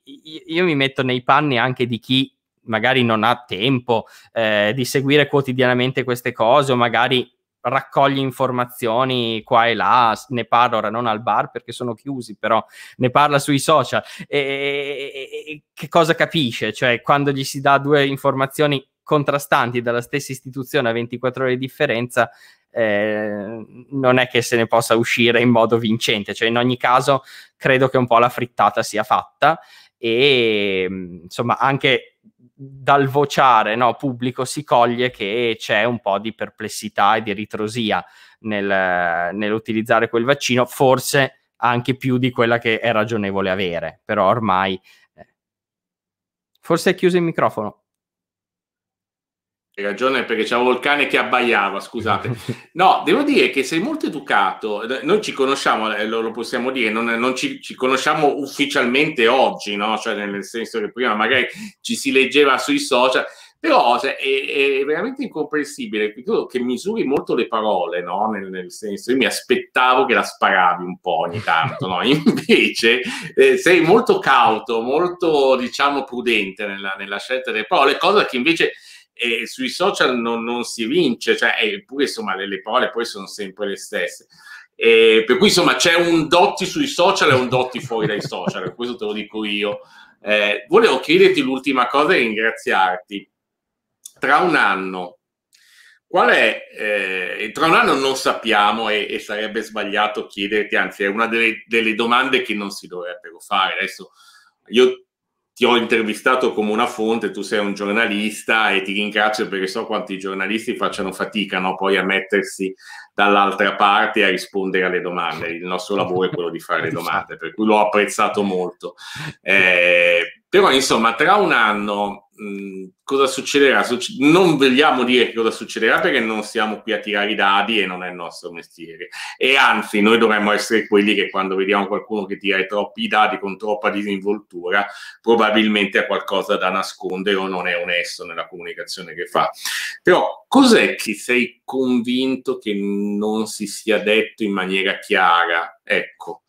io mi metto nei panni anche di chi magari non ha tempo eh, di seguire quotidianamente queste cose o magari raccogli informazioni qua e là, ne parla ora non al bar perché sono chiusi, però ne parla sui social. E, e che cosa capisce? Cioè, quando gli si dà due informazioni contrastanti dalla stessa istituzione a 24 ore di differenza, eh, non è che se ne possa uscire in modo vincente. Cioè, in ogni caso, credo che un po' la frittata sia fatta e mm, insomma anche dal vociare no, pubblico si coglie che c'è un po' di perplessità e di ritrosia nel, nell'utilizzare quel vaccino, forse anche più di quella che è ragionevole avere, però ormai... Eh, forse è chiuso il microfono. Hai ragione perché c'avevo il cane che abbaiava, scusate. [laughs] No, devo dire che sei molto educato. Noi ci conosciamo, eh, lo, possiamo dire, non, non ci, ci, conosciamo ufficialmente oggi, no? Cioè nel senso che prima magari ci si leggeva sui social, però cioè, è, è, veramente incomprensibile credo che misuri molto le parole, no? Nel, nel, senso, io mi aspettavo che la sparavi un po' ogni tanto, no? [laughs] Invece eh, sei molto cauto, molto, diciamo, prudente nella, nella scelta delle parole, cosa che invece e sui social non, non si vince, cioè, eppure insomma le, le, parole poi sono sempre le stesse. E per cui insomma c'è un dotti sui social e un dotti fuori dai social, [laughs] questo te lo dico io. Eh, volevo chiederti l'ultima cosa e ringraziarti. Tra un anno, qual è, eh, tra un anno non sappiamo e, e, sarebbe sbagliato chiederti, anzi è una delle, delle domande che non si dovrebbero fare. Adesso io ti ho intervistato come una fonte, tu sei un giornalista e ti ringrazio perché so quanti giornalisti facciano fatica no? poi a mettersi dall'altra parte a rispondere alle domande. Il nostro lavoro è quello di fare le domande, per cui l'ho apprezzato molto. Eh, però insomma, tra un anno cosa succederà? non vogliamo dire cosa succederà perché non siamo qui a tirare i dadi e non è il nostro mestiere. E anzi, noi dovremmo essere quelli che quando vediamo qualcuno che tira troppi dadi con troppa disinvoltura, probabilmente ha qualcosa da nascondere o non è onesto nella comunicazione che fa. Però cos'è che sei convinto che non si sia detto in maniera chiara? Ecco,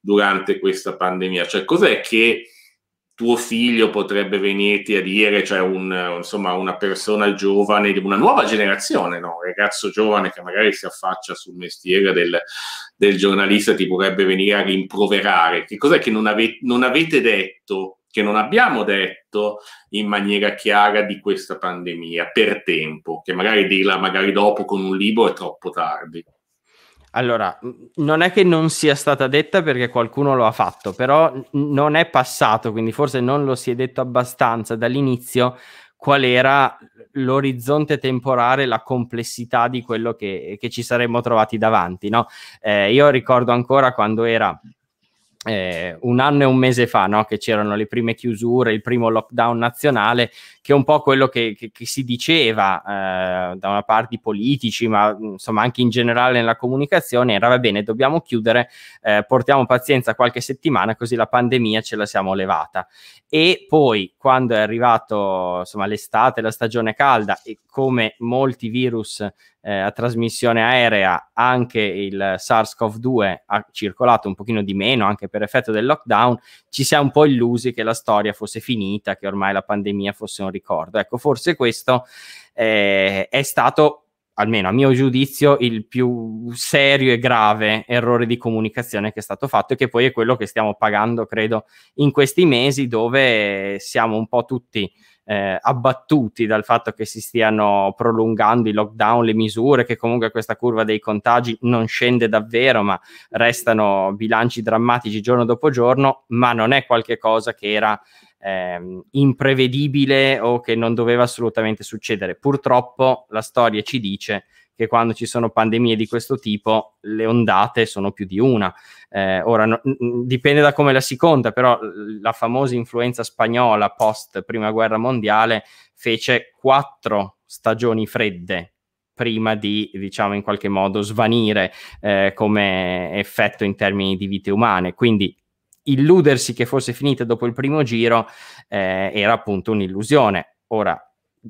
durante questa pandemia, cioè cos'è che tuo figlio potrebbe venirti a dire, cioè un, insomma una persona giovane, una nuova generazione, no? un ragazzo giovane che magari si affaccia sul mestiere del, del giornalista ti potrebbe venire a rimproverare. Che cos'è che non, ave, non avete detto, che non abbiamo detto in maniera chiara di questa pandemia per tempo, che magari dirla magari dopo con un libro è troppo tardi. Allora, non è che non sia stata detta perché qualcuno lo ha fatto, però non è passato, quindi forse non lo si è detto abbastanza dall'inizio qual era l'orizzonte temporale, la complessità di quello che, che ci saremmo trovati davanti. No? Eh, io ricordo ancora quando era eh, un anno e un mese fa, no? che c'erano le prime chiusure, il primo lockdown nazionale, che è un po' quello che, che, che si diceva eh, da una parte i politici, ma mm, insomma anche in generale nella comunicazione, era va bene, dobbiamo chiudere, eh, portiamo pazienza qualche settimana così la pandemia ce la siamo levata. E poi quando è arrivato insomma, l'estate, la stagione calda e come molti virus eh, a trasmissione aerea anche il SARS-CoV-2 ha circolato un pochino di meno anche per effetto del lockdown, ci si è un po' illusi che la storia fosse finita, che ormai la pandemia fosse un ricordo. Ecco, forse questo eh, è stato almeno a mio giudizio, il più serio e grave errore di comunicazione che è stato fatto e che poi è quello che stiamo pagando, credo, in questi mesi dove siamo un po' tutti eh, abbattuti dal fatto che si stiano prolungando i lockdown, le misure, che comunque questa curva dei contagi non scende davvero, ma restano bilanci drammatici giorno dopo giorno, ma non è qualcosa che era ehm, imprevedibile o che non doveva assolutamente succedere. Purtroppo la storia ci dice che quando ci sono pandemie di questo tipo le ondate sono più di una. Eh, ora no, dipende da come la si conta, però la famosa influenza spagnola post prima guerra mondiale fece quattro stagioni fredde prima di, diciamo, in qualche modo svanire eh, come effetto in termini di vite umane. Quindi illudersi che fosse finita dopo il primo giro eh, era appunto un'illusione. Ora,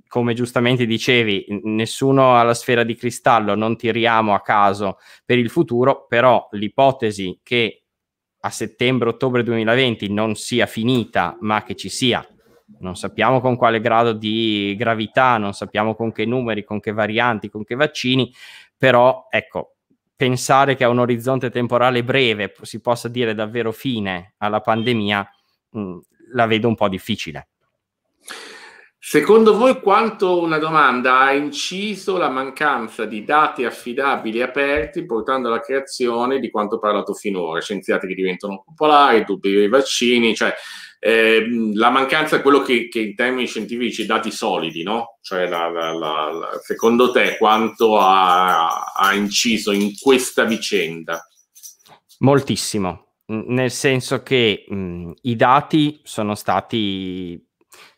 come giustamente dicevi, nessuno ha la sfera di cristallo, non tiriamo a caso per il futuro, però l'ipotesi che a settembre-ottobre 2020 non sia finita, ma che ci sia, non sappiamo con quale grado di gravità, non sappiamo con che numeri, con che varianti, con che vaccini, però ecco, pensare che a un orizzonte temporale breve si possa dire davvero fine alla pandemia, mh, la vedo un po' difficile. Secondo voi quanto una domanda ha inciso la mancanza di dati affidabili aperti portando alla creazione di quanto parlato finora? Scienziati che diventano popolari, dubbi dei vaccini, cioè ehm, la mancanza è quello che, che, in termini scientifici dati solidi, no? Cioè la, la, la, secondo te quanto ha, ha inciso in questa vicenda? Moltissimo, nel senso che mh, i dati sono stati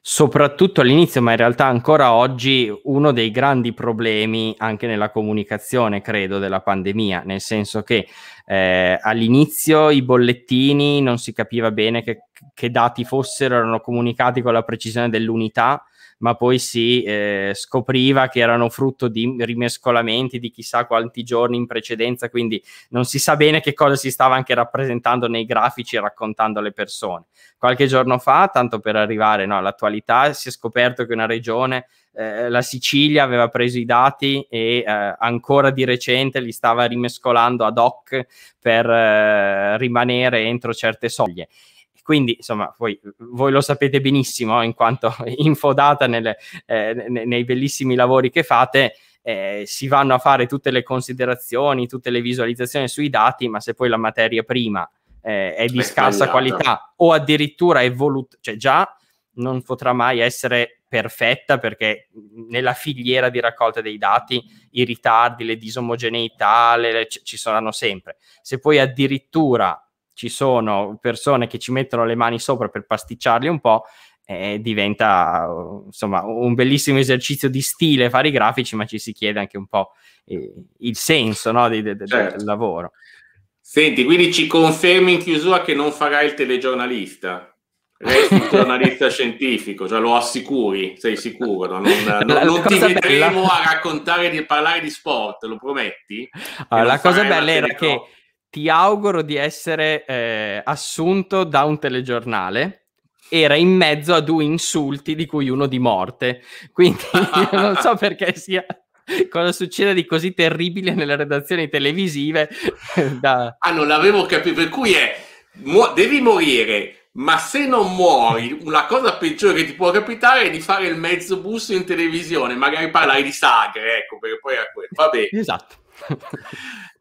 soprattutto all'inizio, ma in realtà ancora oggi, uno dei grandi problemi anche nella comunicazione, credo, della pandemia, nel senso che eh, all'inizio i bollettini non si capiva bene che, che dati fossero, erano comunicati con la precisione dell'unità ma poi si eh, scopriva che erano frutto di rimescolamenti di chissà quanti giorni in precedenza, quindi non si sa bene che cosa si stava anche rappresentando nei grafici e raccontando alle persone. Qualche giorno fa, tanto per arrivare no, all'attualità, si è scoperto che una regione eh, la Sicilia aveva preso i dati e eh, ancora di recente li stava rimescolando ad hoc per eh, rimanere entro certe soglie. Quindi, insomma, voi, voi lo sapete benissimo in quanto [laughs] infodata nelle, eh, nei bellissimi lavori che fate. Eh, si vanno a fare tutte le considerazioni, tutte le visualizzazioni sui dati, ma se poi la materia prima eh, è di è scarsa qualità o addirittura è voluta, cioè già non potrà mai essere perfetta perché nella filiera di raccolta dei dati i ritardi, le disomogeneità le, le, ci saranno sempre. Se poi addirittura ci sono persone che ci mettono le mani sopra per pasticciarli un po', eh, diventa insomma un bellissimo esercizio di stile fare i grafici, ma ci si chiede anche un po' eh, il senso no, di, de, de, certo. del lavoro. Senti, quindi ci confermi in chiusura che non farai il telegiornalista? Resti un giornalista [laughs] scientifico, cioè lo assicuri, sei sicuro. Non, non, non ti vedremo bella... a raccontare di parlare di sport, lo prometti? Allora, ah, la cosa bella era che ti auguro di essere eh, assunto da un telegiornale era in mezzo a due insulti di cui uno di morte. Quindi io [laughs] non so perché sia cosa succede di così terribile nelle redazioni televisive. [laughs] da... Ah, non l'avevo capito, per cui è mu- devi morire. Ma se non muori, la cosa peggiore che ti può capitare è di fare il mezzo busto in televisione, magari parlare di sagre, ecco, perché poi è quello. Vabbè. Esatto.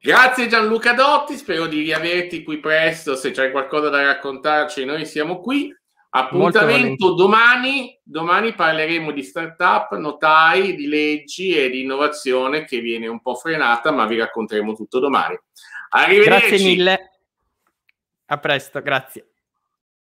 Grazie Gianluca Dotti, spero di riaverti qui presto, se c'è qualcosa da raccontarci noi siamo qui. Appuntamento domani, domani parleremo di startup, notai, di leggi e di innovazione che viene un po' frenata, ma vi racconteremo tutto domani. Arrivederci. Grazie mille. A presto, grazie.